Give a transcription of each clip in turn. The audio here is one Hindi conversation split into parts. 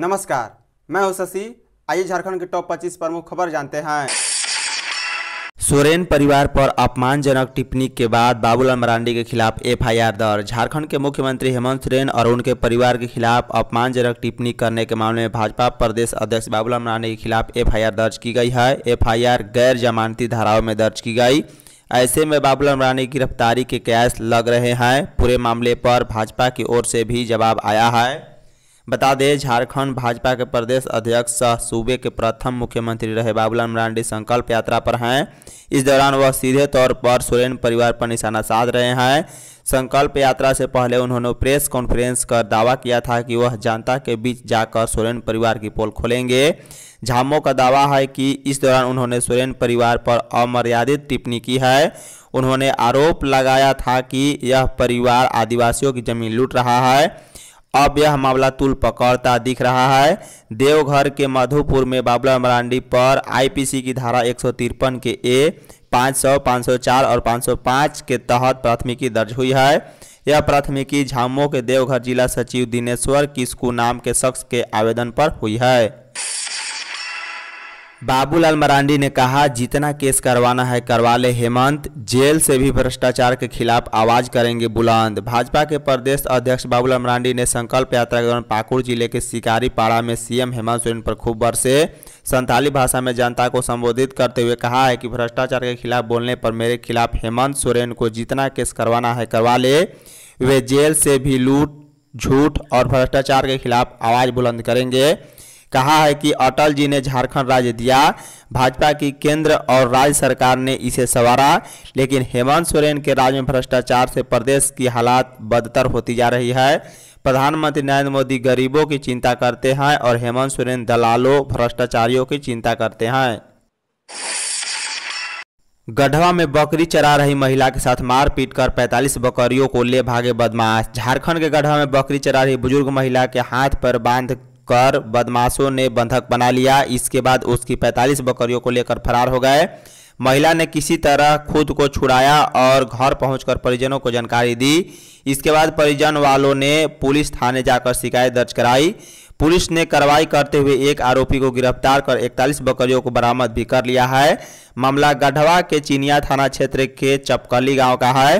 नमस्कार मैं हूं शशि आइए झारखंड के टॉप 25 प्रमुख खबर जानते हैं सोरेन परिवार पर अपमानजनक टिप्पणी के बाद बाबूलाल मरांडी के खिलाफ एफआईआर दर्ज झारखंड के मुख्यमंत्री हेमंत सोरेन और उनके परिवार के खिलाफ अपमानजनक टिप्पणी करने के मामले में भाजपा प्रदेश अध्यक्ष बाबूलाल मरांडी के खिलाफ एफआईआर दर्ज की गई है एफआईआर गैर जमानती धाराओं में दर्ज की गई ऐसे में बाबूलाल मरांडी की गिरफ्तारी के कैश लग रहे हैं पूरे मामले पर भाजपा की ओर से भी जवाब आया है बता दें झारखंड भाजपा के प्रदेश अध्यक्ष सह सूबे के प्रथम मुख्यमंत्री रहे बाबूलाल मरांडी संकल्प यात्रा पर हैं इस दौरान वह सीधे तौर पर सोरेन परिवार पर निशाना साध रहे हैं संकल्प यात्रा से पहले उन्होंने प्रेस कॉन्फ्रेंस कर दावा किया था कि वह जनता के बीच जाकर सोरेन परिवार की पोल खोलेंगे झामो का दावा है कि इस दौरान उन्होंने सोरेन परिवार पर अमर्यादित टिप्पणी की है उन्होंने आरोप लगाया था कि यह परिवार आदिवासियों की जमीन लूट रहा है अब यह मामला तुल पकड़ता दिख रहा है देवघर के मधुपुर में बाबला मरांडी पर आईपीसी की धारा एक के ए 500, 504 और 505 के तहत प्राथमिकी दर्ज हुई है यह प्राथमिकी झामो के देवघर जिला सचिव दिनेश्वर किस्कू नाम के शख्स के आवेदन पर हुई है बाबूलाल मरांडी ने कहा जितना केस करवाना है करवा ले हेमंत जेल से भी भ्रष्टाचार के खिलाफ आवाज करेंगे बुलंद भाजपा के प्रदेश अध्यक्ष बाबूलाल मरांडी ने संकल्प यात्रा के दौरान पाकुड़ जिले के शिकारी पाड़ा में सीएम हेमंत सोरेन पर खूब बरसे संथाली भाषा में जनता को संबोधित करते हुए कहा है कि भ्रष्टाचार के खिलाफ बोलने पर मेरे खिलाफ हेमंत सोरेन को जितना केस करवाना है करवा ले वे जेल से भी लूट झूठ और भ्रष्टाचार के खिलाफ आवाज़ बुलंद करेंगे कहा है कि अटल जी ने झारखंड राज्य दिया भाजपा की केंद्र और राज्य सरकार ने इसे संवारा लेकिन हेमंत सोरेन के राज्य में भ्रष्टाचार से प्रदेश की हालात बदतर होती जा रही है प्रधानमंत्री नरेंद्र मोदी गरीबों की चिंता करते हैं और हेमंत सोरेन दलालों भ्रष्टाचारियों की चिंता करते हैं गढ़वा में बकरी चरा रही महिला के साथ मारपीट कर 45 बकरियों को ले भागे बदमाश झारखंड के गढ़वा में बकरी चरा रही बुजुर्ग महिला के हाथ पर बांध कर बदमाशों ने बंधक बना लिया इसके बाद उसकी 45 बकरियों को लेकर फरार हो गए महिला ने किसी तरह खुद को छुड़ाया और घर पहुंचकर परिजनों को जानकारी दी इसके बाद परिजन वालों ने पुलिस थाने जाकर शिकायत दर्ज कराई पुलिस ने कार्रवाई करते हुए एक आरोपी को गिरफ्तार कर 41 बकरियों को बरामद भी कर लिया है मामला गढ़वा के चिनिया थाना क्षेत्र के चपकली गांव का है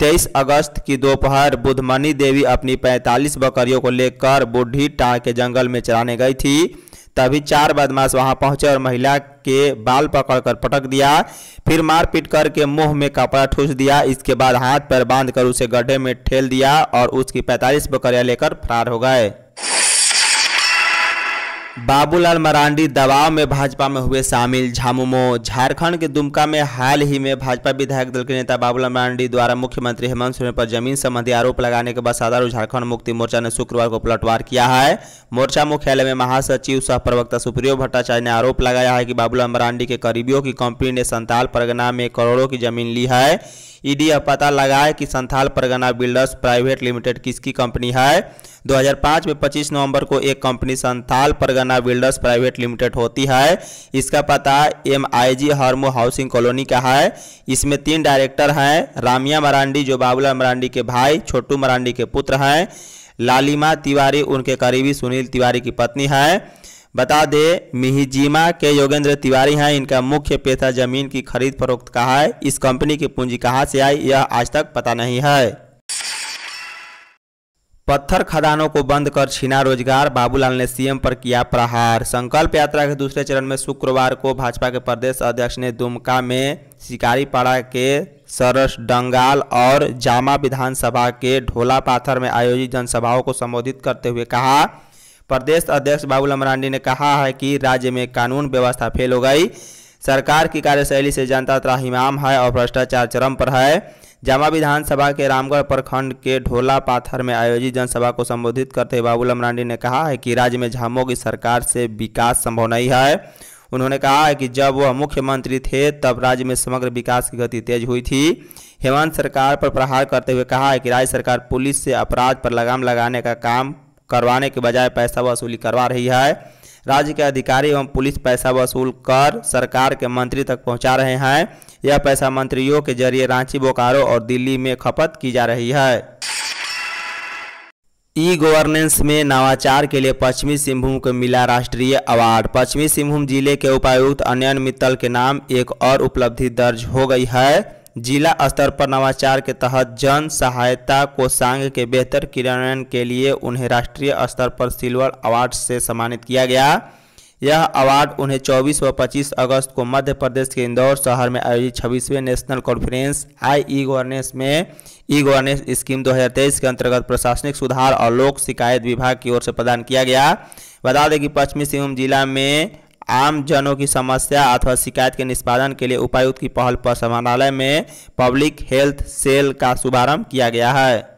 तेईस अगस्त की दोपहर बुधमनी देवी अपनी 45 बकरियों को लेकर बूढ़ी टाँ के जंगल में चराने गई थी तभी चार बदमाश वहां पहुंचे और महिला के बाल पकड़कर पटक दिया फिर मारपीट करके मुंह में कपड़ा ठूस दिया इसके बाद हाथ पर बांधकर उसे गड्ढे में ठेल दिया और उसकी 45 बकरियां लेकर फरार हो गए बाबूलाल मरांडी दबाव में भाजपा में हुए शामिल झामुमो झारखंड के दुमका में हाल ही में भाजपा विधायक दल के नेता बाबूलाल मरांडी द्वारा मुख्यमंत्री हेमंत सोरेन पर जमीन संबंधी आरोप लगाने के बाद साधारण झारखंड मुक्ति मोर्चा ने शुक्रवार को पलटवार किया है मोर्चा मुख्यालय में महासचिव सह प्रवक्ता सुप्रियो भट्टाचार्य ने आरोप लगाया है कि बाबूलाल मरांडी के करीबियों की कंपनी ने संताल परगना में करोड़ों की जमीन ली है ईडी यह पता लगाए कि Santhal Pargana builders private limited किसकी कंपनी है 2005 में 25 नवंबर को एक company Santhal Pargana builders private limited होती है इसका पता M I G Harmu housing colony का है इसमें तीन डायरेक्टर हैं रामिया मरांडी जो बाबूलाल मरांडी के भाई छोटू मरांडी के पुत्र हैं लालिमा तिवारी उनके करीबी सुनील तिवारी की पत्नी है बता दे मिहिजीमा के योगेंद्र तिवारी हैं इनका मुख्य पेशा जमीन की खरीद फरोख्त का है इस कंपनी की पूंजी कहाँ से आई यह आज तक पता नहीं है पत्थर खदानों को बंद कर छीना रोजगार बाबूलाल ने सीएम पर किया प्रहार संकल्प यात्रा के दूसरे चरण में शुक्रवार को भाजपा के प्रदेश अध्यक्ष ने दुमका में शिकारीपाड़ा के सरस डंगाल और जामा विधानसभा के ढोला पाथर में आयोजित जनसभाओं को संबोधित करते हुए कहा प्रदेश अध्यक्ष बाबूलाल मरांडी ने कहा है कि राज्य में कानून व्यवस्था फेल हो गई सरकार की कार्यशैली से जनता त्राहिमाम है और भ्रष्टाचार चरम पर है जामा विधानसभा के रामगढ़ प्रखंड के ढोला पाथर में आयोजित जनसभा को संबोधित करते हुए बाबूल मरांडी ने कहा है कि राज्य में झामो की सरकार से विकास संभव नहीं है उन्होंने कहा है कि जब वह मुख्यमंत्री थे तब राज्य में समग्र विकास की गति तेज हुई थी हेमंत सरकार पर प्रहार करते हुए कहा है कि राज्य सरकार पुलिस से अपराध पर लगाम लगाने का काम करवाने के बजाय पैसा वसूली करवा रही है राज्य के अधिकारी एवं पुलिस पैसा वसूल कर सरकार के मंत्री तक पहुंचा रहे हैं यह पैसा मंत्रियों के जरिए रांची बोकारो और दिल्ली में खपत की जा रही है ई गवर्नेंस में नवाचार के लिए पश्चिमी सिंहभूम को मिला राष्ट्रीय अवार्ड पश्चिमी सिंहभूम जिले के उपायुक्त अनयन मित्तल के नाम एक और उपलब्धि दर्ज हो गई है जिला स्तर पर नवाचार के तहत जन सहायता कोषांग के बेहतर क्रियान्वयन के लिए उन्हें राष्ट्रीय स्तर पर सिल्वर अवार्ड से सम्मानित किया गया यह अवार्ड उन्हें 24 व 25 अगस्त को मध्य प्रदेश के इंदौर शहर में आयोजित छब्बीसवें नेशनल कॉन्फ्रेंस आई ई गवर्नेंस में ई गवर्नेंस स्कीम 2023 के अंतर्गत प्रशासनिक सुधार और लोक शिकायत विभाग की ओर से प्रदान किया गया बता दें कि पश्चिमी सिंहभूम जिला में आम जनों की समस्या अथवा शिकायत के निष्पादन के लिए उपायुक्त की पहल पर समाहरणालय में पब्लिक हेल्थ सेल का शुभारंभ किया गया है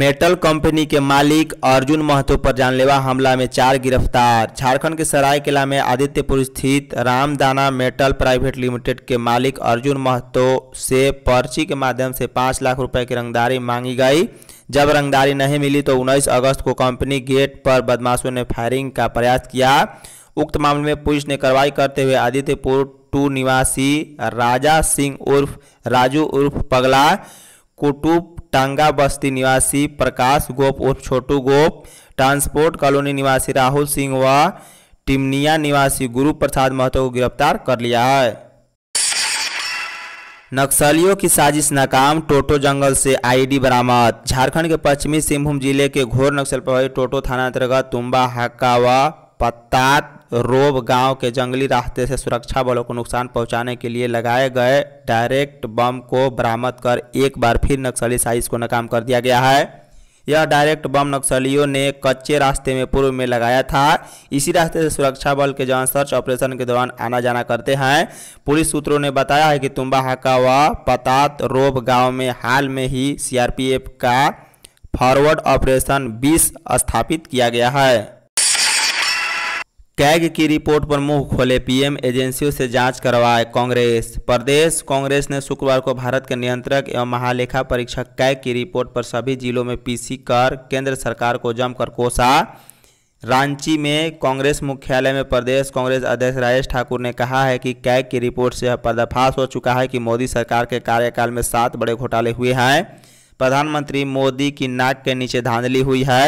मेटल कंपनी के मालिक अर्जुन महतो पर जानलेवा हमला में चार गिरफ्तार झारखंड के सरायकेला में आदित्यपुर स्थित रामदाना मेटल प्राइवेट लिमिटेड के मालिक अर्जुन महतो से पर्ची के माध्यम से पाँच लाख रुपए की रंगदारी मांगी गई जब रंगदारी नहीं मिली तो 19 अगस्त को कंपनी गेट पर बदमाशों ने फायरिंग का प्रयास किया उक्त मामले में पुलिस ने कार्रवाई करते हुए आदित्यपुर टू निवासी राजा सिंह उर्फ राजू उर्फ पगला कुटुब टांगा बस्ती निवासी प्रकाश गोप उर्फ छोटू गोप ट्रांसपोर्ट कॉलोनी निवासी राहुल सिंह व टिमनिया निवासी गुरु प्रसाद महतो को गिरफ्तार कर लिया है नक्सलियों की साजिश नाकाम टोटो जंगल से आईडी बरामद झारखंड के पश्चिमी सिंहभूम जिले के घोर नक्सल प्रभावित टोटो थाना अंतर्गत तुम्बा हाका व पत्तात रोब गांव के जंगली रास्ते से सुरक्षा बलों को नुकसान पहुंचाने के लिए लगाए गए डायरेक्ट बम को बरामद कर एक बार फिर नक्सली साजिश को नाकाम कर दिया गया है यह डायरेक्ट बम नक्सलियों ने कच्चे रास्ते में पूर्व में लगाया था इसी रास्ते से सुरक्षा बल के जवान सर्च ऑपरेशन के दौरान आना जाना करते हैं पुलिस सूत्रों ने बताया है कि तुम्बाहाका व पतात रोब गाँव में हाल में ही सीआरपीएफ का फॉरवर्ड ऑपरेशन 20 स्थापित किया गया है कैग की रिपोर्ट पर मुंह खोले पीएम एजेंसियों से जांच करवाए कांग्रेस प्रदेश कांग्रेस ने शुक्रवार को भारत के नियंत्रक एवं महालेखा परीक्षक कैग की रिपोर्ट पर सभी जिलों में पीसी कर केंद्र सरकार को जमकर कोसा रांची में कांग्रेस मुख्यालय में प्रदेश कांग्रेस अध्यक्ष राजेश ठाकुर ने कहा है कि कैग की रिपोर्ट से पर्दाफाश हो चुका है कि मोदी सरकार के कार्यकाल में सात बड़े घोटाले हुए हैं प्रधानमंत्री मोदी की नाक के नीचे धांधली हुई है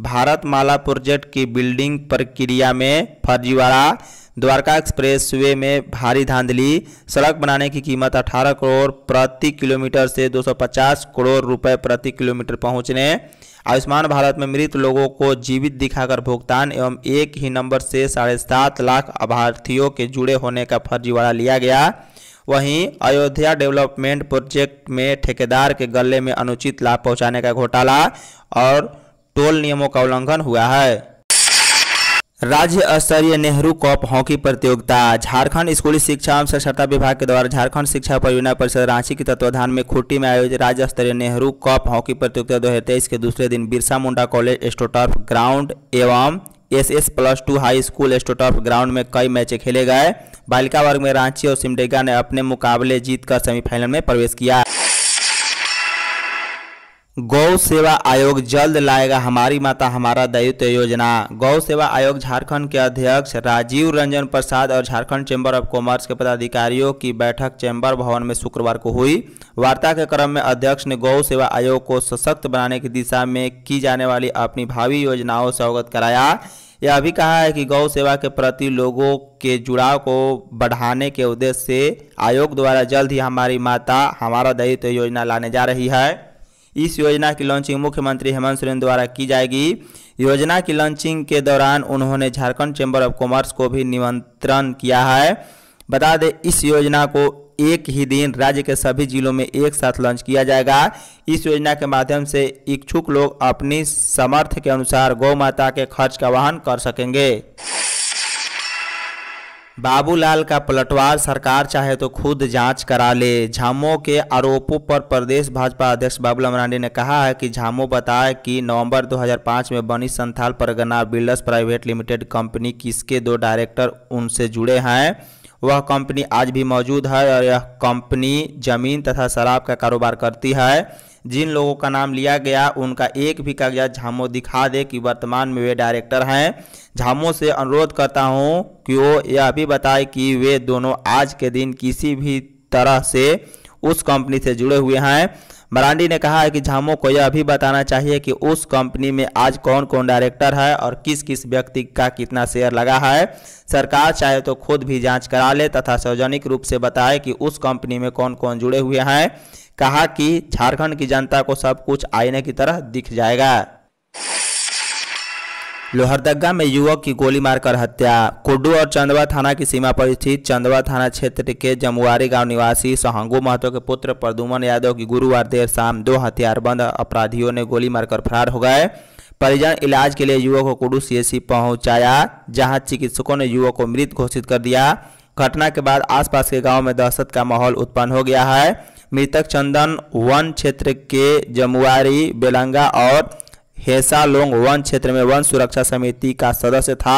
भारत माला प्रोजेक्ट की बिल्डिंग प्रक्रिया में फर्जीवाड़ा द्वारका एक्सप्रेस वे में भारी धांधली सड़क बनाने की कीमत 18 करोड़ प्रति किलोमीटर से 250 करोड़ रुपए प्रति किलोमीटर पहुंचने आयुष्मान भारत में मृत लोगों को जीवित दिखाकर भुगतान एवं एक ही नंबर से साढ़े सात लाख अभार्थियों के जुड़े होने का फर्जीवाड़ा लिया गया वहीं अयोध्या डेवलपमेंट प्रोजेक्ट में ठेकेदार के गले में अनुचित लाभ पहुंचाने का घोटाला और टोल नियमों का उल्लंघन हुआ है राज्य स्तरीय नेहरू कप हॉकी प्रतियोगिता झारखंड स्कूली शिक्षा एवं साक्षरता विभाग के द्वारा झारखंड शिक्षा परियोजना परिषद रांची के तत्वाधान में खुट्टी में आयोजित राज्य स्तरीय नेहरू कप हॉकी प्रतियोगिता दो के दूसरे दिन Birsa Munda college astroturf ground एवं S S plus two high school astroturf ground में कई मैच खेले गए बालिका वर्ग में रांची और सिमडेगा ने अपने मुकाबले जीतकर सेमीफाइनल में प्रवेश किया गौ सेवा आयोग जल्द लाएगा हमारी माता हमारा दायित्व योजना गौ सेवा आयोग झारखंड के अध्यक्ष राजीव रंजन प्रसाद और झारखंड चैम्बर ऑफ कॉमर्स के पदाधिकारियों की बैठक चैम्बर भवन में शुक्रवार को हुई वार्ता के क्रम में अध्यक्ष ने गौ सेवा आयोग को सशक्त बनाने की दिशा में की जाने वाली अपनी भावी योजनाओं से अवगत कराया यह भी कहा है कि गौ सेवा के प्रति लोगों के जुड़ाव को बढ़ाने के उद्देश्य से आयोग द्वारा जल्द ही हमारी माता हमारा दायित्व योजना लाने जा रही है इस योजना की लॉन्चिंग मुख्यमंत्री हेमंत सोरेन द्वारा की जाएगी योजना की लॉन्चिंग के दौरान उन्होंने झारखंड चैम्बर ऑफ कॉमर्स को भी निमंत्रण किया है बता दें इस योजना को एक ही दिन राज्य के सभी जिलों में एक साथ लॉन्च किया जाएगा इस योजना के माध्यम से इच्छुक लोग अपनी समर्थ के अनुसार गौ माता के खर्च का वाहन कर सकेंगे बाबूलाल का पलटवार सरकार चाहे तो खुद जांच करा ले झामो के आरोपों पर प्रदेश भाजपा अध्यक्ष बाबूलाल मरांडी ने कहा है कि झामो बताए कि नवंबर 2005 में बनी Santhal Pargana builders private limited company किसके दो डायरेक्टर उनसे जुड़े हैं वह कंपनी आज भी मौजूद है और यह कंपनी जमीन तथा शराब का कारोबार करती है जिन लोगों का नाम लिया गया उनका एक भी कागजात झामो दिखा दे कि वर्तमान में वे डायरेक्टर हैं झामो से अनुरोध करता हूँ कि वो यह भी बताए कि वे दोनों आज के दिन किसी भी तरह से उस कंपनी से जुड़े हुए हैं मरांडी ने कहा है कि झामो को यह भी बताना चाहिए कि उस कंपनी में आज कौन कौन डायरेक्टर है और किस किस व्यक्ति का कितना शेयर लगा है सरकार चाहे तो खुद भी जांच करा ले तथा सार्वजनिक रूप से बताए कि उस कंपनी में कौन कौन जुड़े हुए हैं कहा कि झारखंड की जनता को सब कुछ आईने की तरह दिख जाएगा लोहरदगा में युवक की गोली मारकर हत्या कुड्डू और चंदवा थाना की सीमा पर स्थित चंदवा थाना क्षेत्र के जमुआरी गांव निवासी सहंगू महतो के पुत्र प्रदुमन यादव की गुरुवार देर शाम दो हथियारबंद अपराधियों ने गोली मारकर फरार हो गए परिजन इलाज के लिए युवक को कुडू सीएससी पहुंचाया जहां चिकित्सकों ने युवक को मृत घोषित कर दिया घटना के बाद आसपास के गांव में दहशत का माहौल उत्पन्न हो गया है मृतक चंदन वन क्षेत्र के जमुआरी बेलंगा और हेसा लोंग वन क्षेत्र में वन सुरक्षा समिति का सदस्य था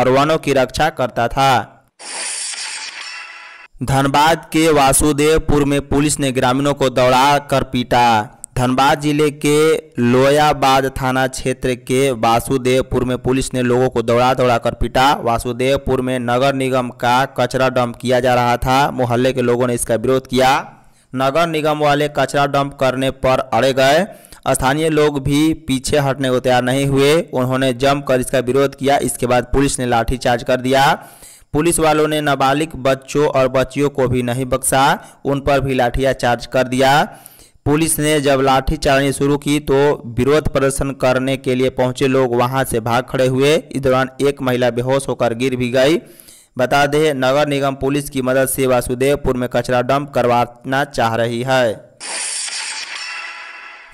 और वनों की रक्षा करता था धनबाद के वासुदेवपुर में पुलिस ने ग्रामीणों को दौड़ा कर पीटा धनबाद जिले के लोयाबाद थाना क्षेत्र के वासुदेवपुर में पुलिस ने लोगों को दौड़ा दौड़ा कर पीटा वासुदेवपुर में नगर निगम का कचरा डंप किया जा रहा था मोहल्ले के लोगों ने इसका विरोध किया नगर निगम वाले कचरा डंप करने पर अड़े गए स्थानीय लोग भी पीछे हटने को तैयार नहीं हुए उन्होंने जमकर इसका विरोध किया इसके बाद पुलिस ने लाठीचार्ज कर दिया पुलिस वालों ने नाबालिग बच्चों और बच्चियों को भी नहीं बख्शा उन पर भी चार्ज कर दिया पुलिस ने जब लाठी चलानी शुरू की तो विरोध प्रदर्शन करने के लिए पहुंचे लोग वहां से भाग खड़े हुए इस दौरान एक महिला बेहोश होकर गिर भी गई बता दें नगर निगम पुलिस की मदद से वासुदेवपुर में कचरा डंप करवाना चाह रही है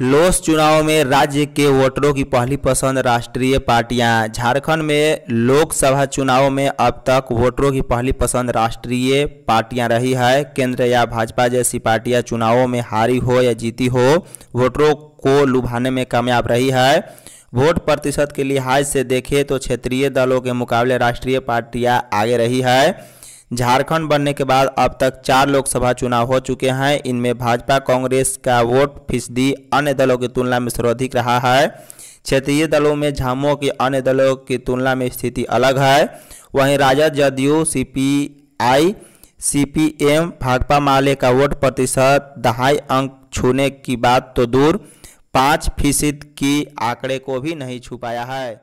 लोस चुनाव में राज्य के वोटरों की पहली पसंद राष्ट्रीय पार्टियां झारखंड में लोकसभा चुनाव में अब तक वोटरों की पहली पसंद राष्ट्रीय पार्टियां रही है केंद्र या भाजपा जैसी पार्टियां चुनावों में हारी हो या जीती हो वोटरों को लुभाने में कामयाब रही है वोट प्रतिशत के लिहाज से देखें तो क्षेत्रीय दलों के मुकाबले राष्ट्रीय पार्टियां आगे रही है झारखंड बनने के बाद अब तक चार लोकसभा चुनाव हो चुके हैं इनमें भाजपा कांग्रेस का वोट फीसदी अन्य दलों की तुलना में सर्वाधिक रहा है क्षेत्रीय दलों में झामुओं की अन्य दलों की तुलना में स्थिति अलग है वहीं RJD JDU C P I C P M Bhakpa Male का वोट प्रतिशत दहाई अंक छूने की बात तो दूर पाँच फीसद की आंकड़े को भी नहीं छुपाया है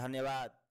धन्यवाद